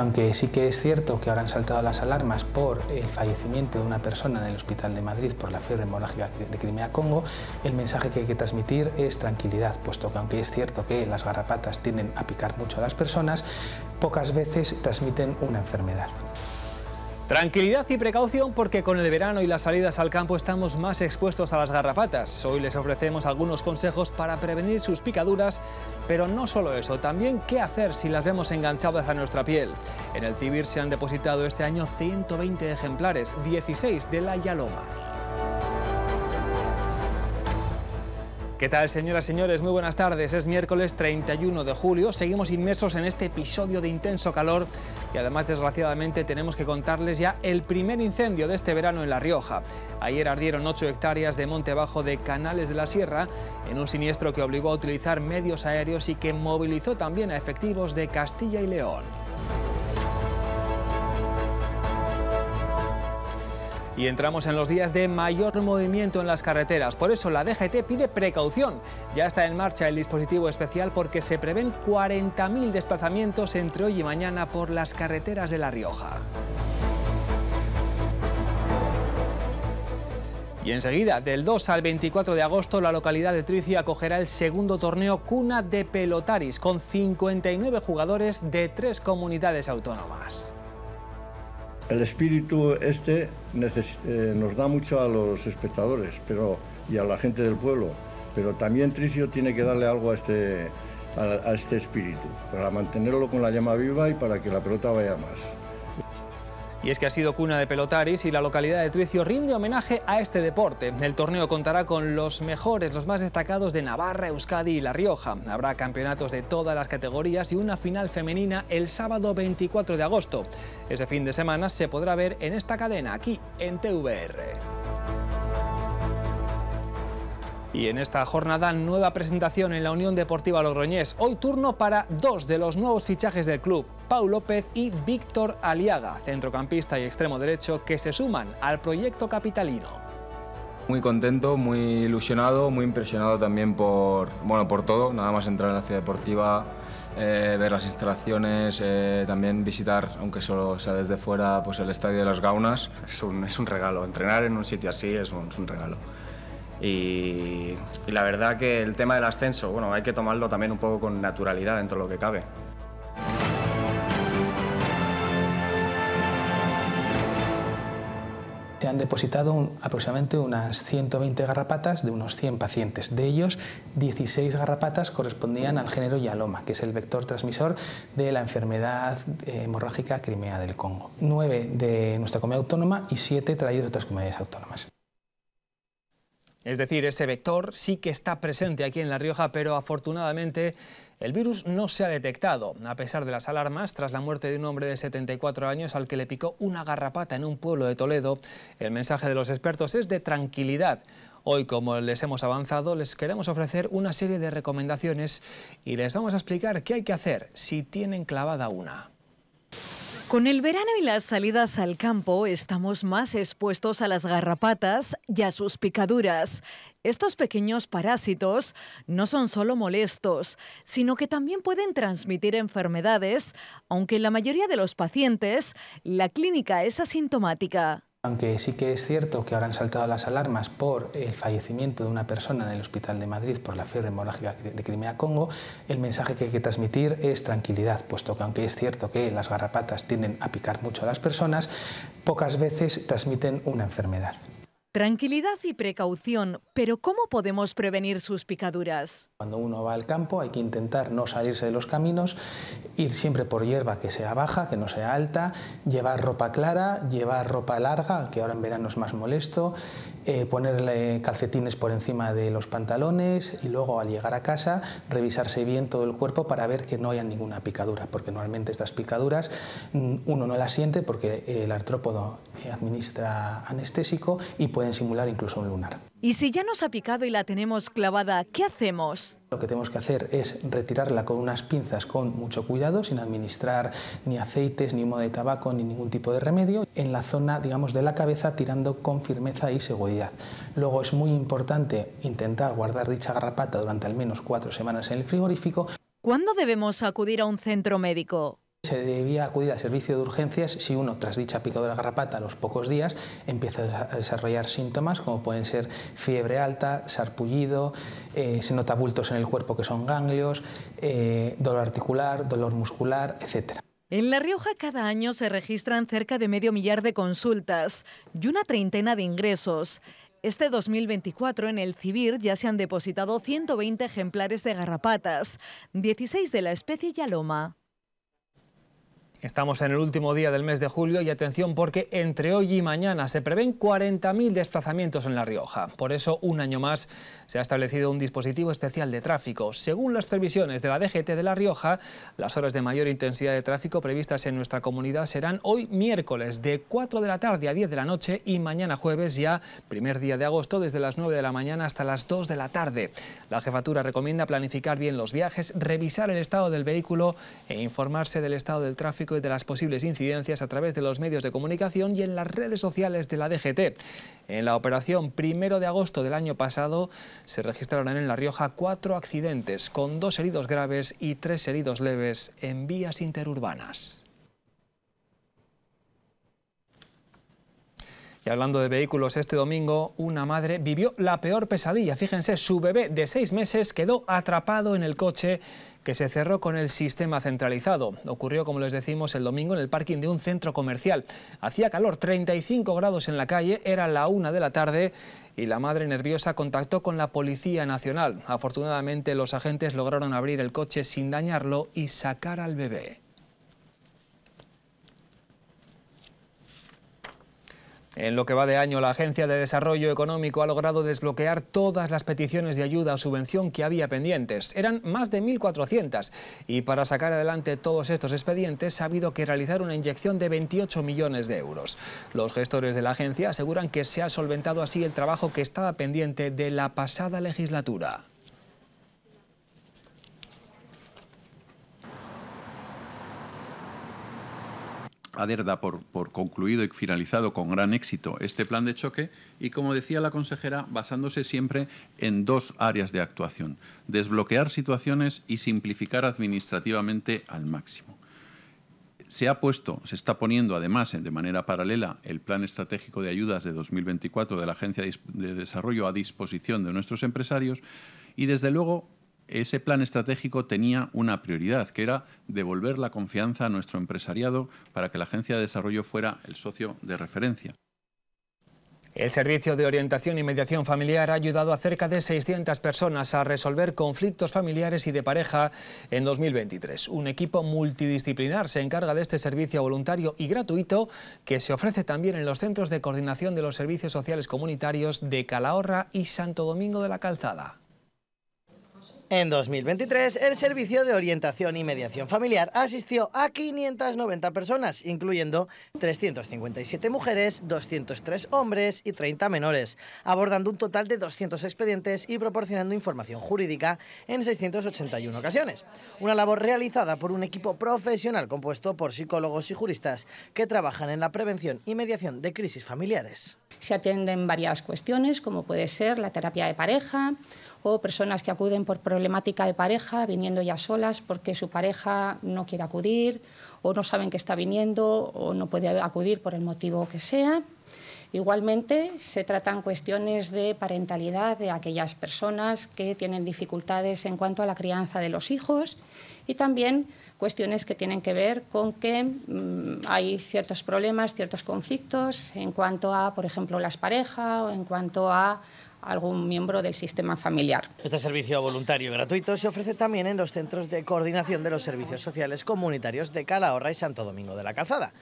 Aunque sí que es cierto que ahora han saltado las alarmas por el fallecimiento de una persona en el Hospital de Madrid por la fiebre hemorrágica de Crimea-Congo, el mensaje que hay que transmitir es tranquilidad, puesto que aunque es cierto que las garrapatas tienden a picar mucho a las personas, pocas veces transmiten una enfermedad. Tranquilidad y precaución porque con el verano y las salidas al campo estamos más expuestos a las garrafatas. Hoy les ofrecemos algunos consejos para prevenir sus picaduras, pero no solo eso, también qué hacer si las vemos enganchadas a nuestra piel. En el Cibir se han depositado este año 120 ejemplares, 16 de la Yaloma. ¿Qué tal, señoras y señores? Muy buenas tardes. Es miércoles 31 de julio. Seguimos inmersos en este episodio de intenso calor y además, desgraciadamente, tenemos que contarles ya el primer incendio de este verano en La Rioja. Ayer ardieron 8 hectáreas de monte bajo de Canales de la Sierra en un siniestro que obligó a utilizar medios aéreos y que movilizó también a efectivos de Castilla y León. y entramos en los días de mayor movimiento en las carreteras. Por eso la DGT pide precaución. Ya está en marcha el dispositivo especial porque se prevén 40.000 desplazamientos entre hoy y mañana por las carreteras de La Rioja. Y enseguida, del 2 al 24 de agosto, la localidad de Tricia acogerá el segundo torneo Cuna de Pelotaris, con 59 jugadores de tres comunidades autónomas el espíritu este eh, nos da mucho a los espectadores pero, y a la gente del pueblo, pero también Tricio tiene que darle algo a este, a este espíritu, para mantenerlo con la llama viva y para que la pelota vaya más. Y es que ha sido cuna de pelotaris y la localidad de Tricio rinde homenaje a este deporte. El torneo contará con los mejores, los más destacados de Navarra, Euskadi y La Rioja. Habrá campeonatos de todas las categorías y una final femenina el sábado 24 de agosto. Ese fin de semana se podrá ver en esta cadena, aquí en TVR. Y en esta jornada, nueva presentación en la Unión Deportiva Logroñés. Hoy turno para dos de los nuevos fichajes del club. Pau López y Víctor Aliaga, centrocampista y extremo derecho, que se suman al proyecto capitalino muy contento, muy ilusionado, muy impresionado también por, bueno, por todo, nada más entrar en la ciudad deportiva, eh, ver las instalaciones, eh, también visitar, aunque solo sea desde fuera, pues el Estadio de las Gaunas. Es un, regalo, entrenar en un sitio así es un, regalo. Y, y, la verdad que el tema del ascenso, bueno, hay que tomarlo también un poco con naturalidad dentro de lo que cabe. depositado aproximadamente unas 120 garrapatas de unos 100 pacientes. De ellos, 16 garrapatas correspondían al género Yaloma, que es el vector transmisor de la enfermedad eh, hemorrágica crimea del Congo. 9 de nuestra comunidad autónoma y 7 traídos de otras comunidades autónomas. Es decir, ese vector sí que está presente aquí en La Rioja, pero afortunadamente el virus no se ha detectado, a pesar de las alarmas, tras la muerte de un hombre de 74 años al que le picó una garrapata en un pueblo de Toledo. El mensaje de los expertos es de tranquilidad. Hoy, como les hemos avanzado, les queremos ofrecer una serie de recomendaciones y les vamos a explicar qué hay que hacer si tienen clavada una. Con el verano y las salidas al campo estamos más expuestos a las garrapatas y a sus picaduras. Estos pequeños parásitos no son solo molestos, sino que también pueden transmitir enfermedades, aunque en la mayoría de los pacientes la clínica es asintomática. Aunque sí que es cierto que ahora han saltado las alarmas por el fallecimiento de una persona en el Hospital de Madrid por la fiebre hemorrágica de Crimea-Congo, el mensaje que hay que transmitir es tranquilidad, puesto que aunque es cierto que las garrapatas tienden a picar mucho a las personas, pocas veces transmiten una enfermedad. Tranquilidad y precaución, pero ¿cómo podemos prevenir sus picaduras? Cuando uno va al campo hay que intentar no salirse de los caminos, ir siempre por hierba que sea baja, que no sea alta, llevar ropa clara, llevar ropa larga, que ahora en verano es más molesto, eh, ponerle calcetines por encima de los pantalones y luego al llegar a casa revisarse bien todo el cuerpo para ver que no haya ninguna picadura, porque normalmente estas picaduras mm, uno no las siente porque el artrópodo eh, administra anestésico y pueden simular incluso un lunar. Y si ya nos ha picado y la tenemos clavada, ¿qué hacemos? Lo que tenemos que hacer es retirarla con unas pinzas con mucho cuidado, sin administrar ni aceites, ni humo de tabaco, ni ningún tipo de remedio, en la zona, digamos, de la cabeza, tirando con firmeza y seguridad. Luego es muy importante intentar guardar dicha garrapata durante al menos cuatro semanas en el frigorífico. ¿Cuándo debemos acudir a un centro médico? Se debía acudir al servicio de urgencias si uno, tras dicha picadura garrapata, a los pocos días empieza a desarrollar síntomas como pueden ser fiebre alta, sarpullido, eh, se nota bultos en el cuerpo que son ganglios, eh, dolor articular, dolor muscular, etc. En La Rioja cada año se registran cerca de medio millar de consultas y una treintena de ingresos. Este 2024 en el CIBIR ya se han depositado 120 ejemplares de garrapatas, 16 de la especie Yaloma. Estamos en el último día del mes de julio y atención porque entre hoy y mañana se prevén 40.000 desplazamientos en La Rioja. Por eso, un año más se ha establecido un dispositivo especial de tráfico. Según las previsiones de la DGT de La Rioja, las horas de mayor intensidad de tráfico previstas en nuestra comunidad serán hoy miércoles de 4 de la tarde a 10 de la noche y mañana jueves ya, primer día de agosto, desde las 9 de la mañana hasta las 2 de la tarde. La jefatura recomienda planificar bien los viajes, revisar el estado del vehículo e informarse del estado del tráfico de las posibles incidencias a través de los medios de comunicación y en las redes sociales de la DGT. En la operación primero de agosto del año pasado se registraron en La Rioja cuatro accidentes, con dos heridos graves y tres heridos leves en vías interurbanas. Y hablando de vehículos, este domingo una madre vivió la peor pesadilla. Fíjense, su bebé de seis meses quedó atrapado en el coche que se cerró con el sistema centralizado. Ocurrió, como les decimos, el domingo en el parking de un centro comercial. Hacía calor, 35 grados en la calle, era la una de la tarde y la madre nerviosa contactó con la Policía Nacional. Afortunadamente los agentes lograron abrir el coche sin dañarlo y sacar al bebé. En lo que va de año, la Agencia de Desarrollo Económico ha logrado desbloquear todas las peticiones de ayuda o subvención que había pendientes. Eran más de 1.400 y para sacar adelante todos estos expedientes ha habido que realizar una inyección de 28 millones de euros. Los gestores de la agencia aseguran que se ha solventado así el trabajo que estaba pendiente de la pasada legislatura. ADER da por, por, concluido y finalizado con gran éxito este plan de choque y, como decía la consejera, basándose siempre en dos áreas de actuación, desbloquear situaciones y simplificar administrativamente al máximo. Se ha puesto, se está poniendo además eh, de manera paralela el Plan Estratégico de Ayudas de 2024 de la Agencia de Desarrollo a disposición de nuestros empresarios y, desde luego, ese plan estratégico tenía una prioridad, que era devolver la confianza a nuestro empresariado para que la Agencia de Desarrollo fuera el socio de referencia. El Servicio de Orientación y Mediación Familiar ha ayudado a cerca de 600 personas a resolver conflictos familiares y de pareja en 2023. Un equipo multidisciplinar se encarga de este servicio voluntario y gratuito que se ofrece también en los centros de coordinación de los servicios sociales comunitarios de Calahorra y Santo Domingo de la Calzada. En 2023, el Servicio de Orientación y Mediación Familiar asistió a 590 personas, incluyendo 357 mujeres, 203 hombres y 30 menores, abordando un total de 200 expedientes y proporcionando información jurídica en 681 ocasiones. Una labor realizada por un equipo profesional compuesto por psicólogos y juristas que trabajan en la prevención y mediación de crisis familiares. Se atienden varias cuestiones, como puede ser la terapia de pareja, o personas que acuden por problemática de pareja, viniendo ya solas porque su pareja no quiere acudir o no saben que está viniendo o no puede acudir por el motivo que sea. Igualmente, se tratan cuestiones de parentalidad de aquellas personas que tienen dificultades en cuanto a la crianza de los hijos y también cuestiones que tienen que ver con que mm, hay ciertos problemas, ciertos conflictos en cuanto a, por ejemplo, las parejas o en cuanto a algún miembro del sistema familiar. Este servicio voluntario gratuito se ofrece también en los centros de coordinación de los servicios sociales comunitarios de Calahorra y Santo Domingo de la Calzada.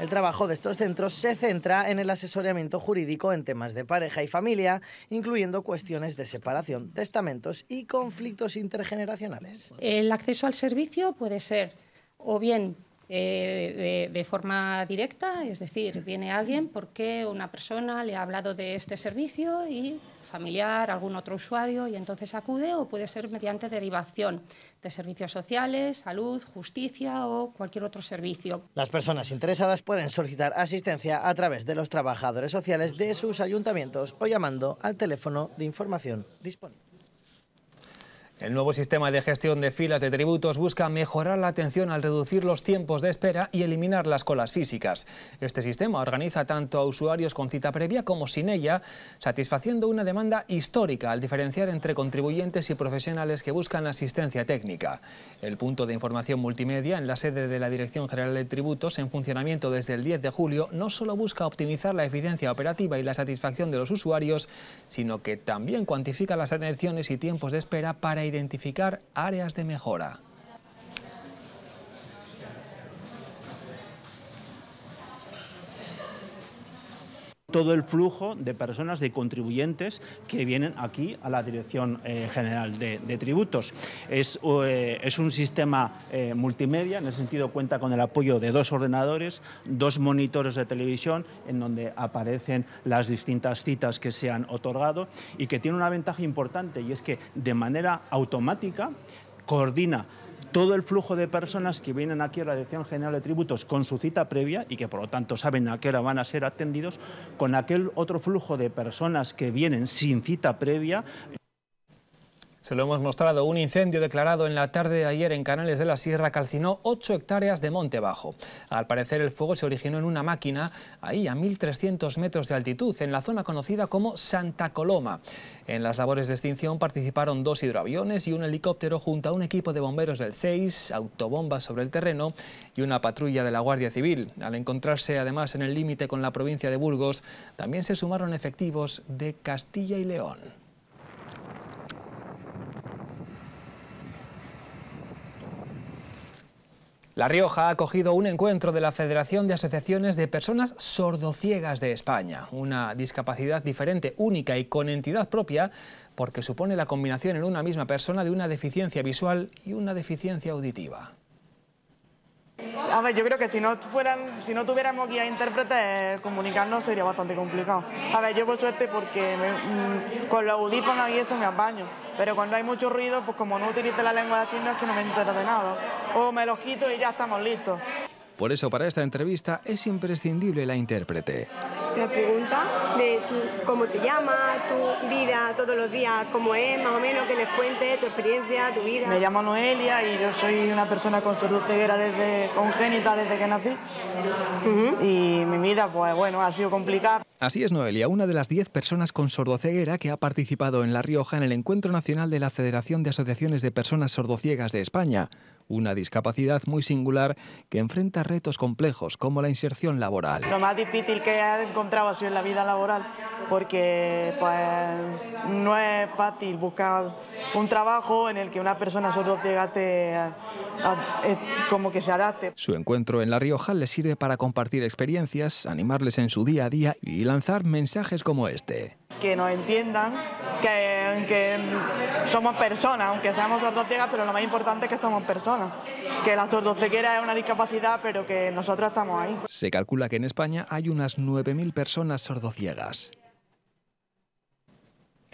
El trabajo de estos centros se centra en el asesoramiento jurídico en temas de pareja y familia, incluyendo cuestiones de separación, testamentos y conflictos intergeneracionales. El acceso al servicio puede ser o bien eh, de, de, forma directa, es decir, viene alguien porque una persona le ha hablado de este servicio y familiar, algún otro usuario y entonces acude o puede ser mediante derivación de servicios sociales, salud, justicia o cualquier otro servicio. Las personas interesadas pueden solicitar asistencia a través de los trabajadores sociales de sus ayuntamientos o llamando al teléfono de información disponible. El nuevo sistema de gestión de filas de tributos busca mejorar la atención al reducir los tiempos de espera y eliminar las colas físicas. Este sistema organiza tanto a usuarios con cita previa como sin ella, satisfaciendo una demanda histórica al diferenciar entre contribuyentes y profesionales que buscan asistencia técnica. El punto de información multimedia en la sede de la Dirección General de Tributos, en funcionamiento desde el 10 de julio, no solo busca optimizar la eficiencia operativa y la satisfacción de los usuarios, sino que también cuantifica las atenciones y tiempos de espera para identificar áreas de mejora. todo el flujo de personas, de contribuyentes que vienen aquí a la Dirección eh, General de, Tributos. Es, eh, un sistema eh, multimedia, en el sentido cuenta con el apoyo de dos ordenadores, dos monitores de televisión en donde aparecen las distintas citas que se han otorgado y que tiene una ventaja importante y es que de manera automática coordina todo el flujo de personas que vienen aquí a la Dirección General de Tributos con su cita previa y que por lo tanto saben a qué hora van a ser atendidos, con aquel otro flujo de personas que vienen sin cita previa. Se lo hemos mostrado. Un incendio declarado en la tarde de ayer en Canales de la Sierra calcinó 8 hectáreas de monte bajo. Al parecer el fuego se originó en una máquina ahí a 1.300 metros de altitud, en la zona conocida como Santa Coloma. En las labores de extinción participaron dos hidroaviones y un helicóptero junto a un equipo de bomberos del CEIS, autobombas sobre el terreno y una patrulla de la Guardia Civil. Al encontrarse además en el límite con la provincia de Burgos, también se sumaron efectivos de Castilla y León. La Rioja ha acogido un encuentro de la Federación de Asociaciones de Personas Sordociegas de España, una discapacidad diferente, única y con entidad propia, porque supone la combinación en una misma persona de una deficiencia visual y una deficiencia auditiva. A ver, yo creo que si no, fueran, si no tuviéramos guía intérprete, comunicarnos sería bastante complicado. A ver, yo por suerte porque mm, con los audífonos y eso me apaño, pero cuando hay mucho ruido, pues como no utilice la lengua de chino es que no me entero de nada. O me los quito y ya estamos listos. Por eso para esta entrevista es imprescindible la intérprete. La pregunta de cómo te llamas, tu vida todos los días, cómo es, más o menos, que les cuente tu experiencia, tu vida. Me llamo Noelia y yo soy una persona con sordoceguera desde congénita desde que nací. Y mi vida, pues bueno, ha sido complicada. Así es, Noelia, una de las 10 personas con sordoceguera que ha participado en La Rioja en el Encuentro Nacional de la Federación de Asociaciones de Personas Sordociegas de España una discapacidad muy singular que enfrenta retos complejos como la inserción laboral. Lo más difícil que he encontrado ha sido en la vida laboral, porque pues, no es fácil buscar un trabajo en el que una persona solo llegaste a, como que se adapte. Su encuentro en La Rioja le sirve para compartir experiencias, animarles en su día a día y lanzar mensajes como este que nos entiendan que, somos personas, aunque seamos sordociegas, pero lo más importante es que somos personas. Que la sordoceguera es una discapacidad, pero que nosotros estamos ahí. Se calcula que en España hay unas 9.000 personas sordociegas.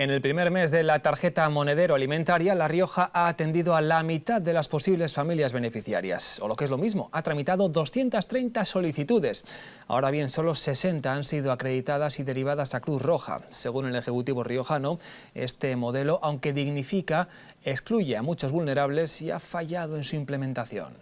En el primer mes de la tarjeta monedero alimentaria, La Rioja ha atendido a la mitad de las posibles familias beneficiarias, o lo que es lo mismo, ha tramitado 230 solicitudes. Ahora bien, solo 60 han sido acreditadas y derivadas a Cruz Roja. Según el Ejecutivo riojano, este modelo, aunque dignifica, excluye a muchos vulnerables y ha fallado en su implementación.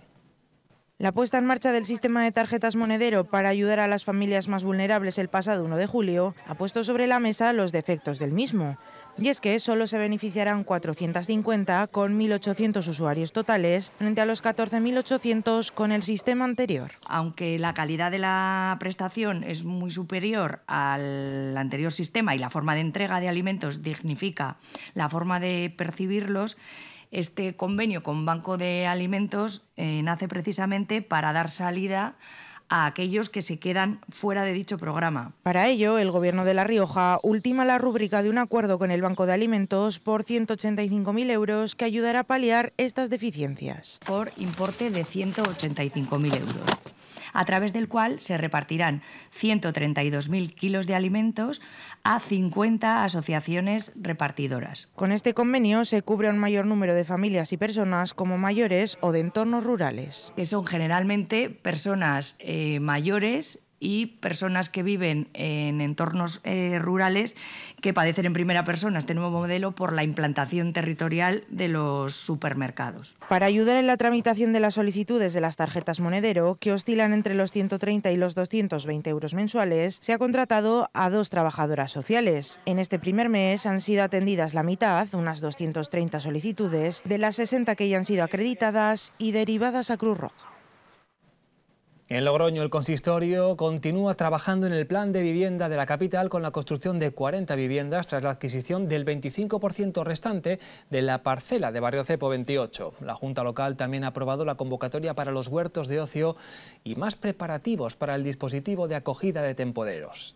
La puesta en marcha del sistema de tarjetas monedero para ayudar a las familias más vulnerables el pasado 1 de julio ha puesto sobre la mesa los defectos del mismo. Y es que solo se beneficiarán 450 con 1.800 usuarios totales frente a los 14.800 con el sistema anterior. Aunque la calidad de la prestación es muy superior al anterior sistema y la forma de entrega de alimentos dignifica la forma de percibirlos, este convenio con Banco de Alimentos eh, nace precisamente para dar salida a aquellos que se quedan fuera de dicho programa. Para ello, el Gobierno de La Rioja ultima la rúbrica de un acuerdo con el Banco de Alimentos por 185.000 euros que ayudará a paliar estas deficiencias. Por importe de 185.000 euros a través del cual se repartirán 132.000 kilos de alimentos a 50 asociaciones repartidoras. Con este convenio se cubre un mayor número de familias y personas como mayores o de entornos rurales. Que son generalmente personas eh, mayores y personas que viven en entornos eh, rurales que padecen en primera persona este nuevo modelo por la implantación territorial de los supermercados. Para ayudar en la tramitación de las solicitudes de las tarjetas monedero, que oscilan entre los 130 y los 220 euros mensuales, se ha contratado a dos trabajadoras sociales. En este primer mes han sido atendidas la mitad, unas 230 solicitudes, de las 60 que ya han sido acreditadas y derivadas a Cruz Roja. En Logroño, el consistorio continúa trabajando en el plan de vivienda de la capital con la construcción de 40 viviendas tras la adquisición del 25% restante de la parcela de Barrio Cepo 28. La Junta Local también ha aprobado la convocatoria para los huertos de ocio y más preparativos para el dispositivo de acogida de tempoderos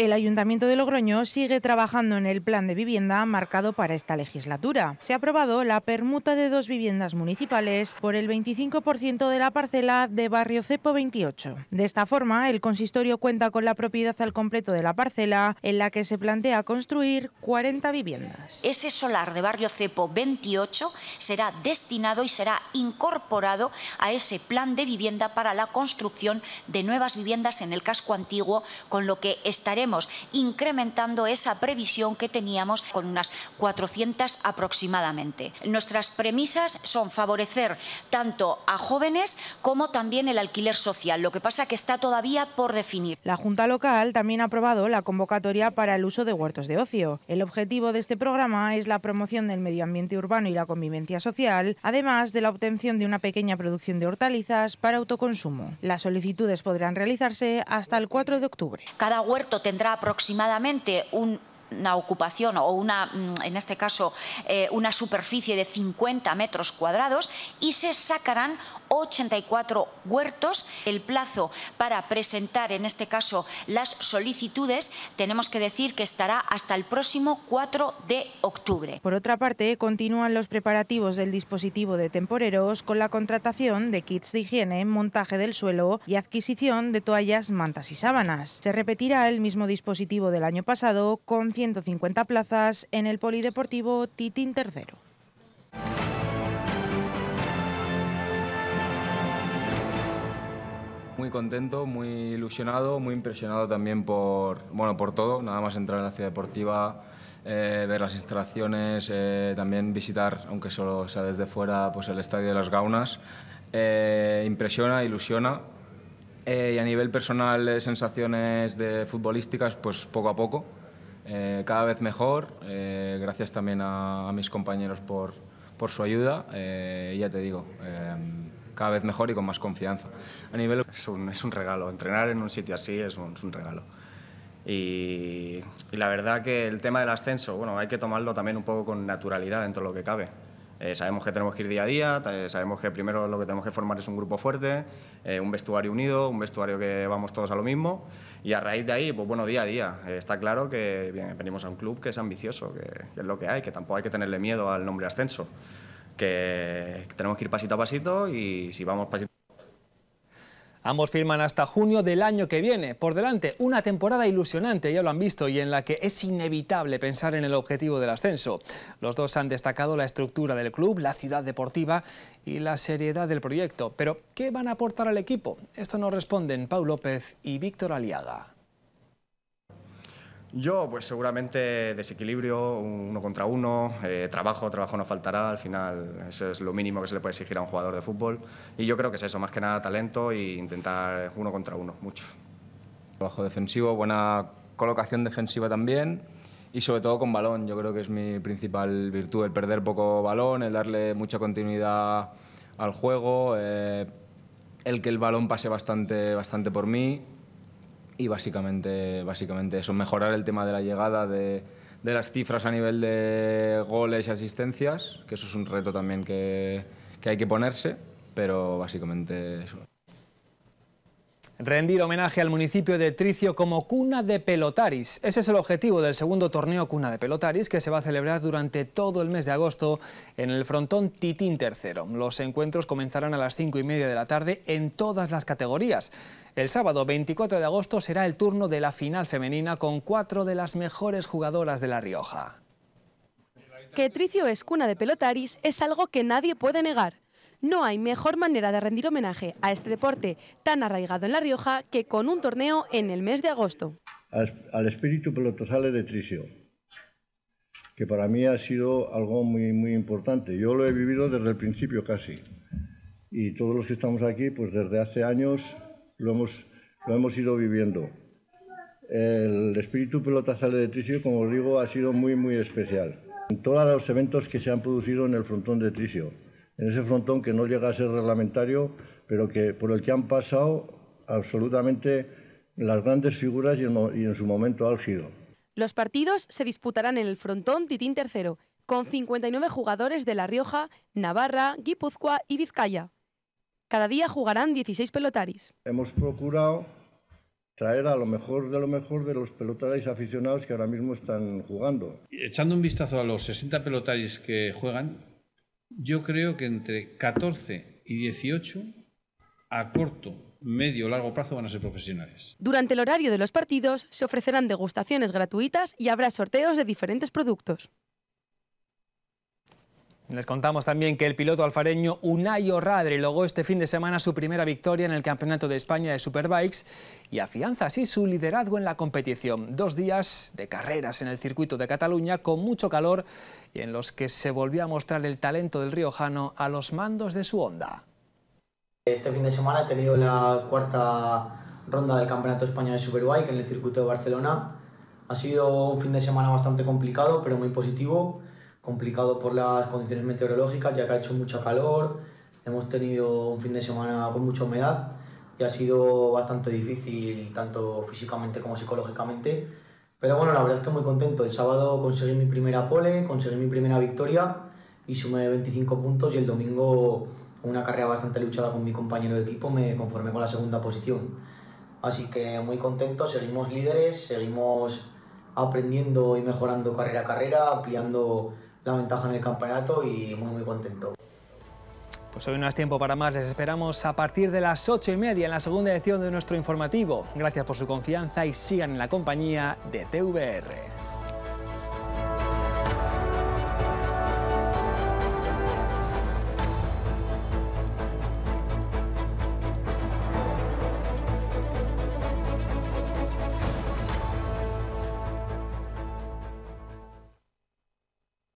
el Ayuntamiento de Logroño sigue trabajando en el plan de vivienda marcado para esta legislatura. Se ha aprobado la permuta de dos viviendas municipales por el 25% de la parcela de Barrio Cepo 28. De esta forma, el consistorio cuenta con la propiedad al completo de la parcela en la que se plantea construir 40 viviendas. Ese solar de Barrio Cepo 28 será destinado y será incorporado a ese plan de vivienda para la construcción de nuevas viviendas en el casco antiguo, con lo que estaremos incrementando esa previsión que teníamos con unas 400 aproximadamente. Nuestras premisas son favorecer tanto a jóvenes como también el alquiler social, lo que pasa que está todavía por definir. La Junta Local también ha aprobado la convocatoria para el uso de huertos de ocio. El objetivo de este programa es la promoción del medio ambiente urbano y la convivencia social, además de la obtención de una pequeña producción de hortalizas para autoconsumo. Las solicitudes podrán realizarse hasta el 4 de octubre. Cada huerto tendrá tendrá aproximadamente una ocupación o una, mm, en este caso, eh, una superficie de 50 metros cuadrados y se sacarán 84 huertos. El plazo para presentar, en este caso, las solicitudes, tenemos que decir que estará hasta el próximo 4 de octubre. Por otra parte, continúan los preparativos del dispositivo de temporeros con la contratación de kits de higiene, montaje del suelo y adquisición de toallas, mantas y sábanas. Se repetirá el mismo dispositivo del año pasado con 150 plazas en el polideportivo Titín III. muy contento, muy ilusionado, muy impresionado también por, bueno, por todo, nada más entrar en la ciudad deportiva, eh, ver las instalaciones, eh, también visitar, aunque solo sea desde fuera, pues el Estadio de las Gaunas. Eh, impresiona, ilusiona. y a nivel personal, sensaciones de futbolísticas, pues poco a poco, cada vez mejor. gracias también a, a, mis compañeros por, por su ayuda. ya te digo, em, cada vez mejor y con más confianza. A nivel es un, regalo, entrenar en un sitio así es un, regalo. Y, la verdad que el tema del ascenso, bueno, hay que tomarlo también un poco con naturalidad dentro de lo que cabe. Eh, sabemos que tenemos que ir día a día, eh, sabemos que primero lo que tenemos que formar es un grupo fuerte, eh, un vestuario unido, un vestuario que vamos todos a lo mismo y a raíz de ahí, pues bueno, día a día. está claro que venimos a un club que es ambicioso, que, que, es lo que hay, que tampoco hay que tenerle miedo al nombre ascenso que tenemos que ir pasito a pasito y si vamos pasito Ambos firman hasta junio del año que viene. Por delante, una temporada ilusionante, ya lo han visto, y en la que es inevitable pensar en el objetivo del ascenso. Los dos han destacado la estructura del club, la ciudad deportiva y la seriedad del proyecto. Pero, ¿qué van a aportar al equipo? Esto nos responden Pau López y Víctor Aliaga. Yo, pues seguramente desequilibrio, uno contra uno, eh, trabajo, trabajo no faltará, al final eso es lo mínimo que se le puede exigir a un jugador de fútbol y yo creo que es eso, más que nada talento e intentar uno contra uno, mucho. Trabajo defensivo, buena colocación defensiva también y sobre todo con balón, yo creo que es mi principal virtud, el perder poco balón, el darle mucha continuidad al juego, eh, el que el balón pase bastante, bastante por mí y básicamente, básicamente eso, mejorar el tema de la llegada de, las cifras a nivel de goles y asistencias, que eso es un reto también que, hay que ponerse, pero básicamente eso. Rendir homenaje al municipio de Tricio como cuna de pelotaris. Ese es el objetivo del segundo torneo Cuna de Pelotaris que se va a celebrar durante todo el mes de agosto en el frontón Titín III. Los encuentros comenzarán a las cinco y media de la tarde en todas las categorías. El sábado 24 de agosto será el turno de la final femenina con cuatro de las mejores jugadoras de La Rioja. Que Tricio es cuna de pelotaris es algo que nadie puede negar. No hay mejor manera de rendir homenaje a este deporte tan arraigado en La Rioja que con un torneo en el mes de agosto. Al, espíritu pelotosale de Tricio, que para mí ha sido algo muy, muy importante. Yo lo he vivido desde el principio casi. Y todos los que estamos aquí, pues desde hace años lo hemos, lo hemos ido viviendo. El espíritu pelotazal de Tricio, como os digo, ha sido muy, muy especial. En todos los eventos que se han producido en el frontón de Tricio, en ese frontón que no llega a ser reglamentario, pero que por el que han pasado absolutamente las grandes figuras y, en su momento álgido. Los partidos se disputarán en el frontón Titín III, con 59 jugadores de La Rioja, Navarra, Guipúzcoa y Vizcaya. Cada día jugarán 16 pelotaris. Hemos procurado traer a lo mejor de lo mejor de los pelotaris aficionados que ahora mismo están jugando. Echando un vistazo a los 60 pelotaris que juegan, yo creo que entre 14 y 18 a corto, medio o largo plazo van a ser profesionales. Durante el horario de los partidos se ofrecerán degustaciones gratuitas y habrá sorteos de diferentes productos. Les contamos también que el piloto alfareño Unai Radre logró este fin de semana su primera victoria en el Campeonato de España de Superbikes y afianza así su liderazgo en la competición. Dos días de carreras en el circuito de Cataluña con mucho calor y en los que se volvió a mostrar el talento del riojano a los mandos de su onda. Este fin de semana he tenido la cuarta ronda del Campeonato Español de Superbike en el circuito de Barcelona. Ha sido un fin de semana bastante complicado, pero muy positivo complicado por las condiciones meteorológicas, ya que ha hecho mucho calor, hemos tenido un fin de semana con mucha humedad y ha sido bastante difícil tanto físicamente como psicológicamente. Pero bueno, la verdad es que muy contento. El sábado conseguí mi primera pole, conseguí mi primera victoria y sumé 25 puntos y el domingo una carrera bastante luchada con mi compañero de equipo me conformé con la segunda posición. Así que muy contento, seguimos líderes, seguimos aprendiendo y mejorando carrera a carrera, ampliando la ventaja en el campeonato y muy muy contento. Pues hoy no es tiempo para más, les esperamos a partir de las ocho y media en la segunda edición de nuestro informativo. Gracias por su confianza y sigan en la compañía de TVR.